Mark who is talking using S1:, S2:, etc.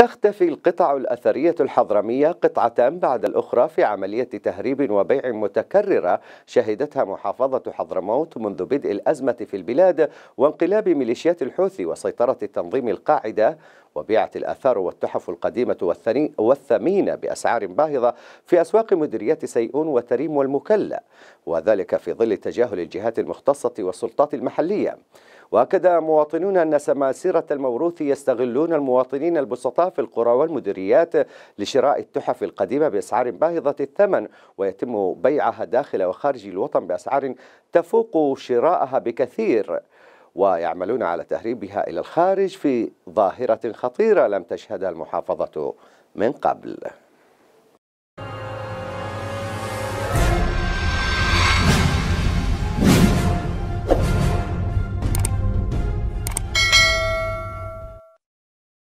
S1: تختفي القطع الأثرية الحضرمية قطعة بعد الأخرى في عملية تهريب وبيع متكررة شهدتها محافظة حضرموت منذ بدء الأزمة في البلاد وانقلاب ميليشيات الحوثي وسيطرة التنظيم القاعدة وبيعت الآثار والتحف القديمة والثمينة بأسعار باهظة في أسواق مديريات سيئون وتريم والمكلا وذلك في ظل تجاهل الجهات المختصة والسلطات المحلية وأكد مواطنون أن سماسرة الموروث يستغلون المواطنين البسطاء في القرى والمديريات لشراء التحف القديمة بأسعار باهظة الثمن ويتم بيعها داخل وخارج الوطن بأسعار تفوق شراءها بكثير ويعملون على تهريبها إلى الخارج في ظاهرة خطيرة لم تشهدها المحافظة من قبل